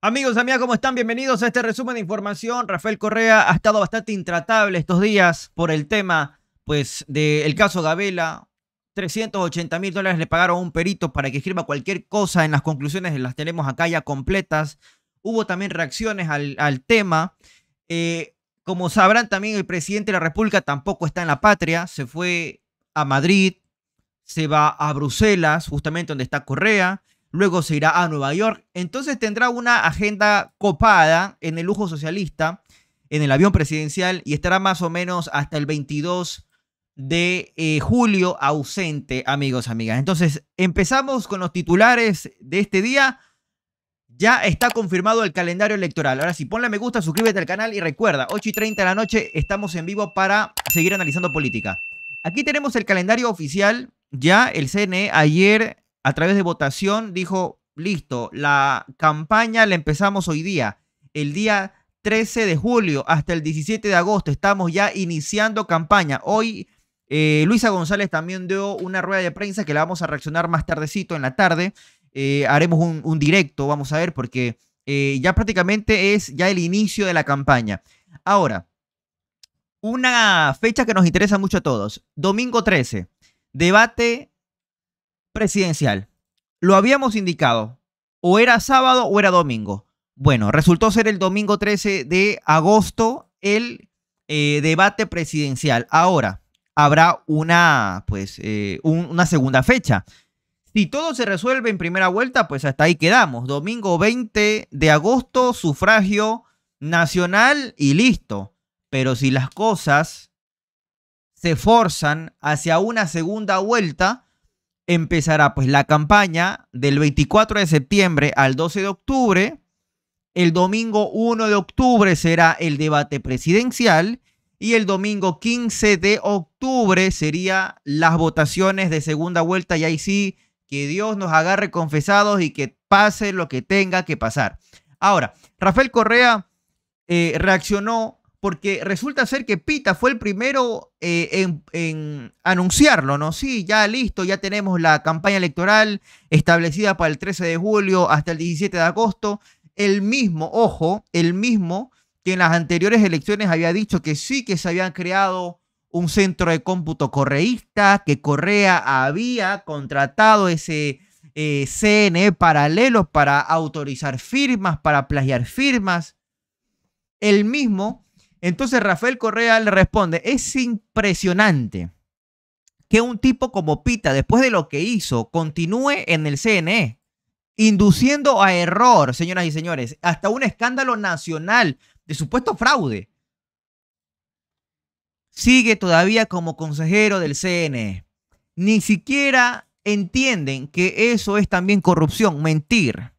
Amigos, amigas, ¿cómo están? Bienvenidos a este resumen de información. Rafael Correa ha estado bastante intratable estos días por el tema, pues, del caso Gabela. 380 mil dólares le pagaron a un perito para que escriba cualquier cosa. En las conclusiones las tenemos acá ya completas. Hubo también reacciones al, tema. Eh, como sabrán también, el presidente de la República tampoco está en la patria. Se fue a Madrid, se va a Bruselas, justamente donde está Correa luego se irá a Nueva York. Entonces tendrá una agenda copada en el lujo socialista, en el avión presidencial, y estará más o menos hasta el 22 de eh, julio ausente, amigos, amigas. Entonces, empezamos con los titulares de este día. Ya está confirmado el calendario electoral. Ahora si ponle me gusta, suscríbete al canal y recuerda, 8 y 30 de la noche estamos en vivo para seguir analizando política. Aquí tenemos el calendario oficial. Ya el CNE ayer a través de votación dijo, listo, la campaña la empezamos hoy día, el día 13 de julio hasta el 17 de agosto, estamos ya iniciando campaña. Hoy eh, Luisa González también dio una rueda de prensa que la vamos a reaccionar más tardecito en la tarde. Eh, haremos un, directo, vamos a ver, porque eh, ya prácticamente es ya el inicio de la campaña. Ahora, una fecha que nos interesa mucho a todos, domingo 13, debate presidencial. Lo habíamos indicado. O era sábado o era domingo. Bueno, resultó ser el domingo 13 de agosto el eh, debate presidencial. Ahora, habrá una, pues, eh, una segunda fecha. Si todo se resuelve en primera vuelta, pues hasta ahí quedamos. Domingo 20 de agosto, sufragio nacional y listo. Pero si las cosas se forzan hacia una segunda vuelta, empezará pues la campaña del 24 de septiembre al 12 de octubre. El domingo 1 de octubre será el debate presidencial y el domingo 15 de octubre serían las votaciones de segunda vuelta y ahí sí que Dios nos agarre confesados y que pase lo que tenga que pasar. Ahora, Rafael Correa eh, reaccionó porque resulta ser que Pita fue el primero eh, en, anunciarlo, ¿no? Sí, ya listo, ya tenemos la campaña electoral establecida para el 13 de julio hasta el 17 de agosto. El mismo, ojo, el mismo que en las anteriores elecciones había dicho que sí, que se habían creado un centro de cómputo correísta, que Correa había contratado ese eh, CNE paralelo para autorizar firmas, para plagiar firmas. El mismo entonces Rafael Correa le responde, es impresionante que un tipo como Pita, después de lo que hizo, continúe en el CNE, induciendo a error, señoras y señores, hasta un escándalo nacional de supuesto fraude. Sigue todavía como consejero del CNE. Ni siquiera entienden que eso es también corrupción, mentir,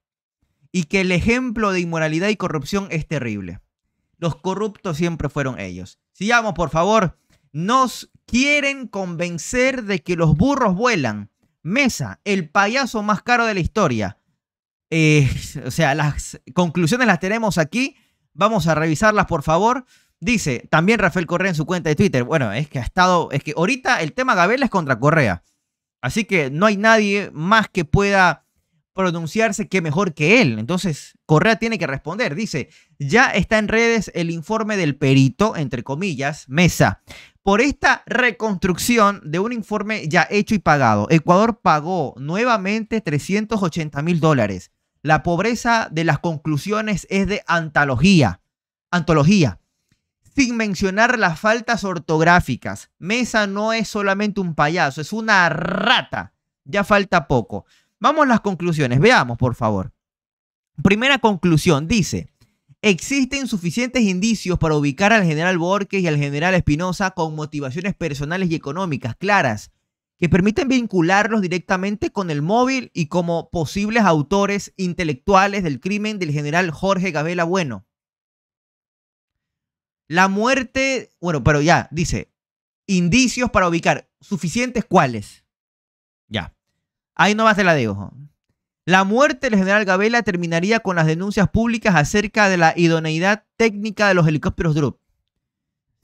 y que el ejemplo de inmoralidad y corrupción es terrible. Los corruptos siempre fueron ellos. Sigamos, por favor. Nos quieren convencer de que los burros vuelan. Mesa, el payaso más caro de la historia. Eh, o sea, las conclusiones las tenemos aquí. Vamos a revisarlas, por favor. Dice también Rafael Correa en su cuenta de Twitter. Bueno, es que ha estado. Es que ahorita el tema Gabela es contra Correa. Así que no hay nadie más que pueda pronunciarse que mejor que él. Entonces, Correa tiene que responder. Dice, ya está en redes el informe del perito, entre comillas, Mesa. Por esta reconstrucción de un informe ya hecho y pagado, Ecuador pagó nuevamente 380 mil dólares. La pobreza de las conclusiones es de antología. Antología. Sin mencionar las faltas ortográficas. Mesa no es solamente un payaso, es una rata. Ya falta poco. Vamos a las conclusiones, veamos por favor. Primera conclusión, dice, existen suficientes indicios para ubicar al general Borges y al general Espinosa con motivaciones personales y económicas claras que permiten vincularlos directamente con el móvil y como posibles autores intelectuales del crimen del general Jorge Gabela Bueno. La muerte, bueno, pero ya, dice, indicios para ubicar, suficientes cuáles. Ya. Ahí nomás te la dejo. La muerte del general Gabela terminaría con las denuncias públicas acerca de la idoneidad técnica de los helicópteros Drup.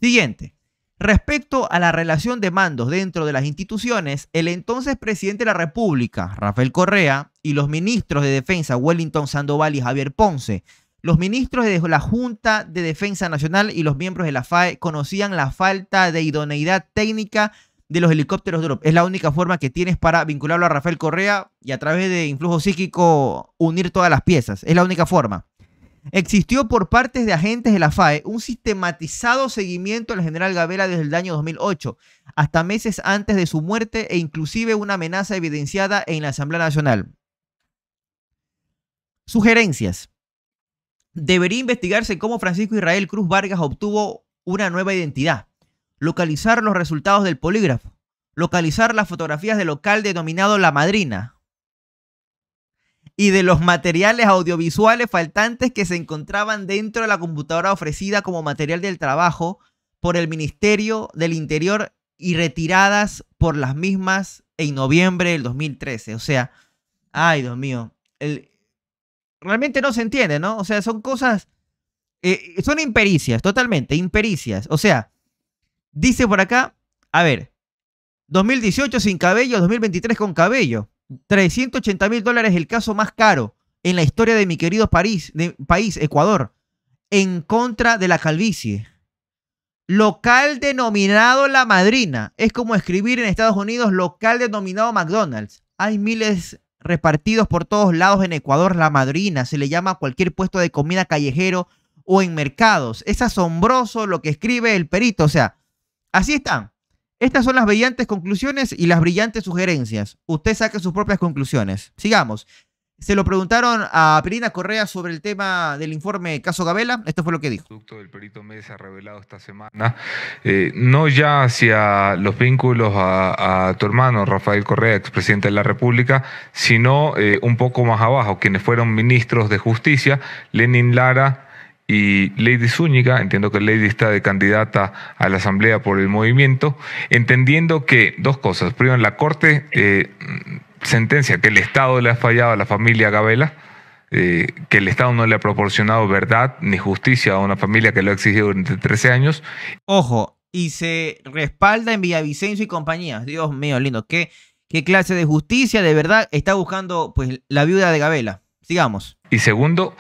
Siguiente. Respecto a la relación de mandos dentro de las instituciones, el entonces presidente de la República, Rafael Correa, y los ministros de Defensa, Wellington Sandoval y Javier Ponce, los ministros de la Junta de Defensa Nacional y los miembros de la FAE conocían la falta de idoneidad técnica de los helicópteros drop. Es la única forma que tienes para vincularlo a Rafael Correa y a través de influjo psíquico unir todas las piezas. Es la única forma. Existió por parte de agentes de la FAE un sistematizado seguimiento al general Gabela desde el año 2008, hasta meses antes de su muerte e inclusive una amenaza evidenciada en la Asamblea Nacional. Sugerencias. Debería investigarse cómo Francisco Israel Cruz Vargas obtuvo una nueva identidad localizar los resultados del polígrafo, localizar las fotografías del local denominado La Madrina y de los materiales audiovisuales faltantes que se encontraban dentro de la computadora ofrecida como material del trabajo por el Ministerio del Interior y retiradas por las mismas en noviembre del 2013. O sea, ay Dios mío, realmente no se entiende, ¿no? O sea, son cosas, eh, son impericias, totalmente, impericias. O sea, Dice por acá, a ver, 2018 sin cabello, 2023 con cabello. 380 mil dólares el caso más caro en la historia de mi querido de, país, Ecuador, en contra de la calvicie. Local denominado La Madrina. Es como escribir en Estados Unidos local denominado McDonald's. Hay miles repartidos por todos lados en Ecuador. La Madrina se le llama cualquier puesto de comida callejero o en mercados. Es asombroso lo que escribe el perito. O sea, Así están. Estas son las brillantes conclusiones y las brillantes sugerencias. Usted saque sus propias conclusiones. Sigamos. Se lo preguntaron a Perina Correa sobre el tema del informe Caso Gabela. Esto fue lo que dijo. producto del perito Mesa revelado esta semana, eh, no ya hacia los vínculos a, tu hermano Rafael Correa, expresidente de la República, sino eh, un poco más abajo, quienes fueron ministros de Justicia, Lenin Lara, y Lady Zúñiga, entiendo que Lady está de candidata a la Asamblea por el movimiento, entendiendo que dos cosas. Primero, la Corte eh, sentencia que el Estado le ha fallado a la familia Gabela, eh, que el Estado no le ha proporcionado verdad ni justicia a una familia que lo ha exigido durante 13 años. Ojo, y se respalda en Villavicencio y compañías. Dios mío, lindo, ¿qué, clase de justicia de verdad está buscando pues, la viuda de Gabela? Sigamos. Y segundo,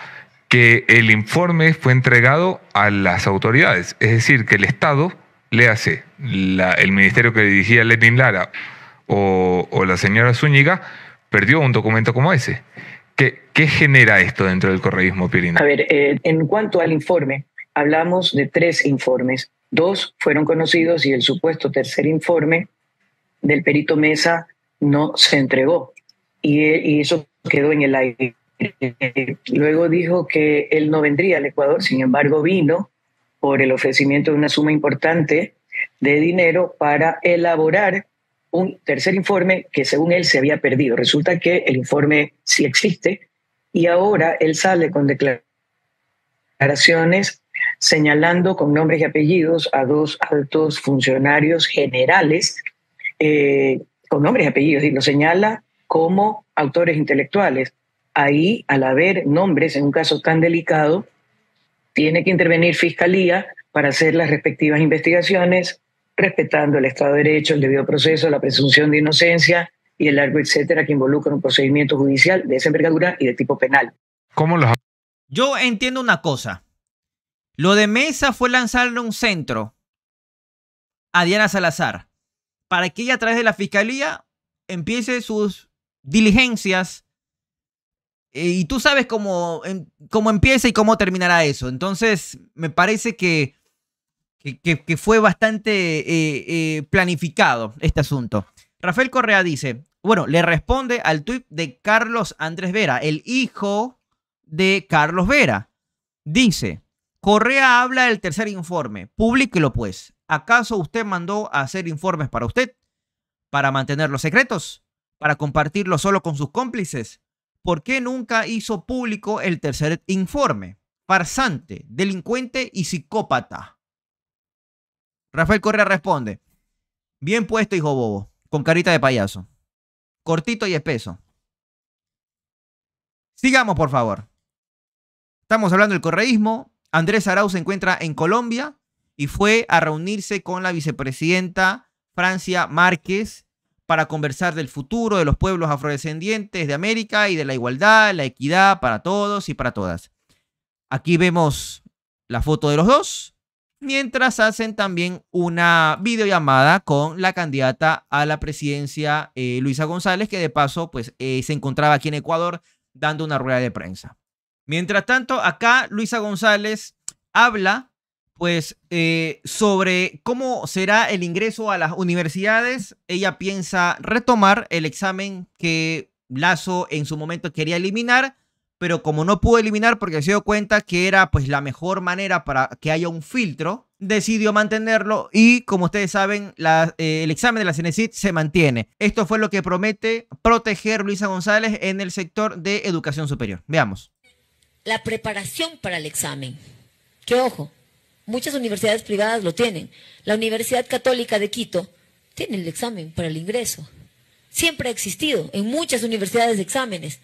el informe fue entregado a las autoridades, es decir, que el Estado le hace el ministerio que dirigía Lenin Lara o, la señora Zúñiga perdió un documento como ese. ¿Qué, genera esto dentro del correísmo, Pirina? A ver, eh, en cuanto al informe, hablamos de tres informes. Dos fueron conocidos y el supuesto tercer informe del perito Mesa no se entregó. y eso quedó en el aire. Eh, luego dijo que él no vendría al Ecuador, sin embargo vino por el ofrecimiento de una suma importante de dinero para elaborar un tercer informe que según él se había perdido. Resulta que el informe sí existe y ahora él sale con declaraciones señalando con nombres y apellidos a dos altos funcionarios generales, eh, con nombres y apellidos, y lo señala como autores intelectuales ahí, al haber nombres en un caso tan delicado, tiene que intervenir Fiscalía para hacer las respectivas investigaciones, respetando el Estado de Derecho, el debido proceso, la presunción de inocencia y el largo etcétera que involucra un procedimiento judicial de esa envergadura y de tipo penal. Yo entiendo una cosa. Lo de Mesa fue lanzarle un centro a Diana Salazar para que ella a través de la fiscalía empiece sus diligencias eh, y tú sabes cómo, empieza y cómo terminará eso. Entonces, me parece que, que, fue bastante eh, eh, planificado este asunto. Rafael Correa dice, bueno, le responde al tweet de Carlos Andrés Vera, el hijo de Carlos Vera. Dice, Correa habla del tercer informe, publíquelo pues. ¿Acaso usted mandó a hacer informes para usted? ¿Para mantenerlos secretos? ¿Para compartirlo solo con sus cómplices? ¿por qué nunca hizo público el tercer informe? Farsante, delincuente y psicópata. Rafael Correa responde, bien puesto hijo bobo, con carita de payaso, cortito y espeso. Sigamos, por favor. Estamos hablando del correísmo. Andrés Arau se encuentra en Colombia y fue a reunirse con la vicepresidenta Francia Márquez para conversar del futuro de los pueblos afrodescendientes de América y de la igualdad, la equidad para todos y para todas. Aquí vemos la foto de los dos, mientras hacen también una videollamada con la candidata a la presidencia, eh, Luisa González, que de paso pues, eh, se encontraba aquí en Ecuador dando una rueda de prensa. Mientras tanto, acá Luisa González habla pues eh, sobre cómo será el ingreso a las universidades, ella piensa retomar el examen que Lazo en su momento quería eliminar, pero como no pudo eliminar porque se dio cuenta que era pues la mejor manera para que haya un filtro, decidió mantenerlo y como ustedes saben, eh, el examen de la CENESID se mantiene. Esto fue lo que promete proteger Luisa González en el sector de educación superior. Veamos. La preparación para el examen. ¿Qué ojo, Muchas universidades privadas lo tienen. La Universidad Católica de Quito tiene el examen para el ingreso. Siempre ha existido en muchas universidades de exámenes.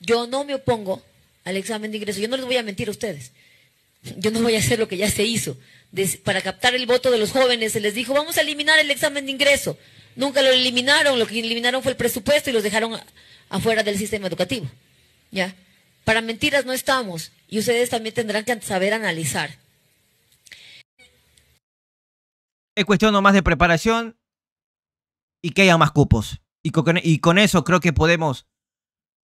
Yo no me opongo al examen de ingreso. Yo no les voy a mentir a ustedes. Yo no voy a hacer lo que ya se hizo. para captar el voto de los jóvenes se les dijo, vamos a eliminar el examen de ingreso. Nunca lo eliminaron, lo que eliminaron fue el presupuesto y los dejaron afuera del sistema educativo. ¿Ya? Para mentiras no estamos y ustedes también tendrán que saber analizar. Es cuestión nomás de preparación y que haya más cupos. Y con, eso creo que podemos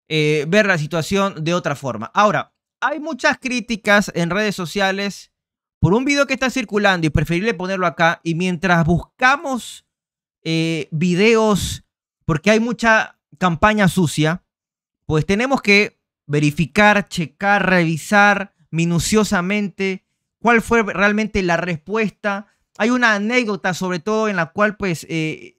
eh, ver la situación de otra forma. Ahora, hay muchas críticas en redes sociales por un video que está circulando y preferirle ponerlo acá. Y mientras buscamos eh, videos, porque hay mucha campaña sucia, pues tenemos que verificar, checar, revisar minuciosamente cuál fue realmente la respuesta hay una anécdota sobre todo en la cual pues eh,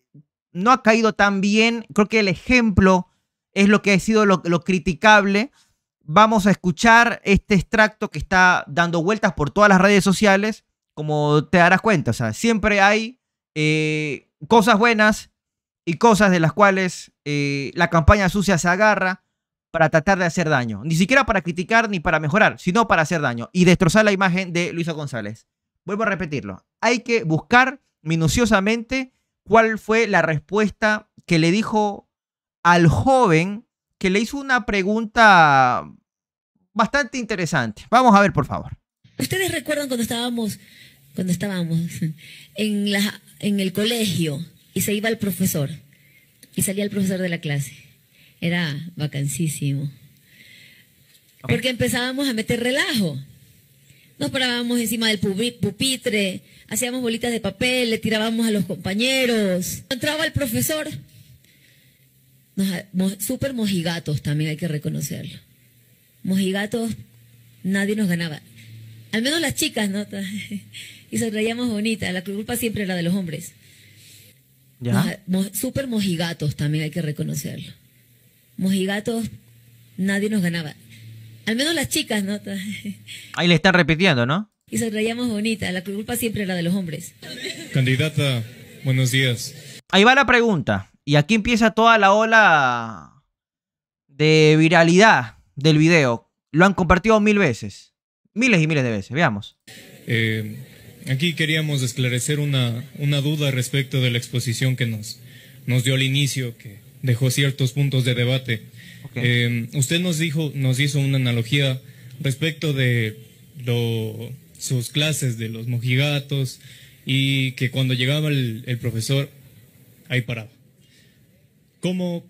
no ha caído tan bien. Creo que el ejemplo es lo que ha sido lo, criticable. Vamos a escuchar este extracto que está dando vueltas por todas las redes sociales, como te darás cuenta. O sea, siempre hay eh, cosas buenas y cosas de las cuales eh, la campaña sucia se agarra para tratar de hacer daño. Ni siquiera para criticar ni para mejorar, sino para hacer daño y destrozar la imagen de Luisa González vuelvo a repetirlo, hay que buscar minuciosamente cuál fue la respuesta que le dijo al joven que le hizo una pregunta bastante interesante. Vamos a ver, por favor. ¿Ustedes recuerdan cuando estábamos, cuando estábamos en, la, en el colegio y se iba el profesor y salía el profesor de la clase? Era vacancísimo. Porque empezábamos a meter relajo. Nos parábamos encima del pupitre, hacíamos bolitas de papel, le tirábamos a los compañeros. Entraba el profesor. Súper mojigatos también hay que reconocerlo. Mojigatos, nadie nos ganaba. Al menos las chicas, ¿no? y sonreíamos bonitas. La culpa siempre era de los hombres. super Súper mojigatos también hay que reconocerlo. Mojigatos, nadie nos ganaba. Al menos las chicas, ¿no? Ahí le están repitiendo, ¿no? Y se rayamos bonita. La culpa siempre era de los hombres. Candidata, buenos días. Ahí va la pregunta. Y aquí empieza toda la ola de viralidad del video. Lo han compartido mil veces. Miles y miles de veces. Veamos. Eh, aquí queríamos esclarecer una, una duda respecto de la exposición que nos, nos dio al inicio, que dejó ciertos puntos de debate. Eh, usted nos dijo, nos hizo una analogía respecto de sus clases de los mojigatos y que cuando llegaba el, profesor ahí paraba. ¿Cómo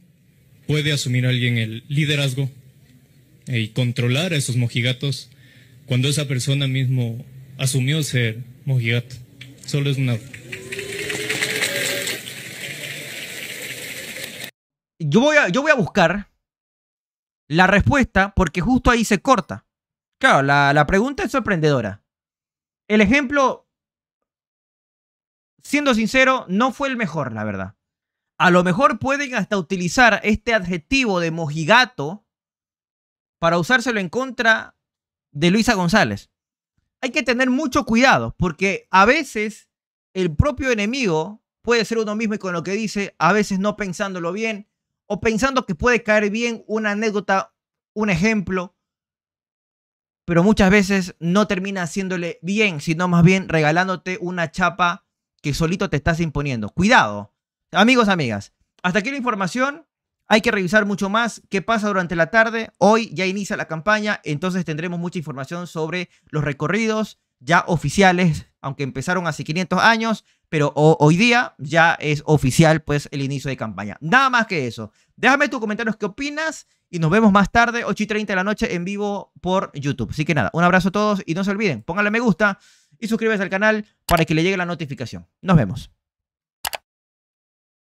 puede asumir alguien el liderazgo y controlar a esos mojigatos cuando esa persona mismo asumió ser mojigato? Solo es una Yo voy, a, yo voy a, buscar la respuesta porque justo ahí se corta. Claro, la, pregunta es sorprendedora. El ejemplo, siendo sincero, no fue el mejor, la verdad. A lo mejor pueden hasta utilizar este adjetivo de mojigato para usárselo en contra de Luisa González. Hay que tener mucho cuidado porque a veces el propio enemigo puede ser uno mismo y con lo que dice, a veces no pensándolo bien, o pensando que puede caer bien una anécdota, un ejemplo, pero muchas veces no termina haciéndole bien, sino más bien regalándote una chapa que solito te estás imponiendo. Cuidado. Amigos, amigas, hasta aquí la información. Hay que revisar mucho más qué pasa durante la tarde. Hoy ya inicia la campaña, entonces tendremos mucha información sobre los recorridos ya oficiales aunque empezaron hace 500 años, pero hoy día ya es oficial pues el inicio de campaña. Nada más que eso. Déjame tus comentarios qué opinas y nos vemos más tarde, 8 y 30 de la noche en vivo por YouTube. Así que nada, un abrazo a todos y no se olviden, pónganle me gusta y suscríbete al canal para que le llegue la notificación. Nos vemos.